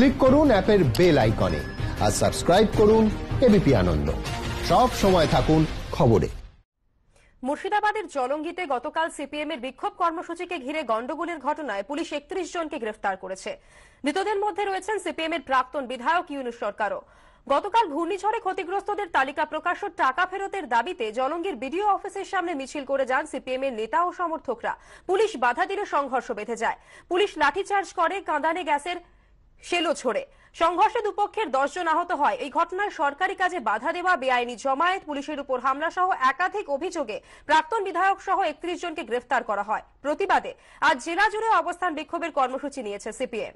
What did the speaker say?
click করুন অ্যাপের bell আইকনে আর সাবস্ক্রাইব করুন এবিপি আনন্দ সব সময় থাকুন খবরে মুর্শিদাবাদের জলঙ্গিতে গতকাল সিপিএম এর বিক্ষোভ কর্মসূচিকে ঘিরে গন্ডগোলের ঘটনায় পুলিশ একত্রিশ জনকে গ্রেফতার করেছে মৃতদের মধ্যে রয়েছেন সিপিএম এর প্রাক্তন বিধায়ক ইউনুস সরকারও গতকাল ঘূর্ণিঝড়ে ক্ষতিগ্রস্তদের তালিকা প্রকাশ ও টাকা ফেরতের দাবিতে জলঙ্গির বিডিও অফিসের সামনে মিছিল করে যান সিপিএম এর নেতা ও সমর্থকরা পুলিশ বাধা দিলে সংঘর্ষ বেঁধে যায় পুলিশ লাঠিচার্জ করে কাঁদানে গ্যাসের শেলো ছোড়ে সংঘর্ষে দুপক্ষের দশজন আহত হয় এই ঘটনায় সরকারি কাজে বাধা দেওয়া বেআইনি জমায়েত পুলিশের উপর হামলা সহ একাধিক অভিযোগে প্রাক্তন বিধায়ক সহ একত্রিশ জনকে গ্রেফতার করা হয় প্রতিবাদে আজ জেলা জুড়ে অবস্থান বিক্ষোভের কর্মসূচি নিয়েছে সিপিএম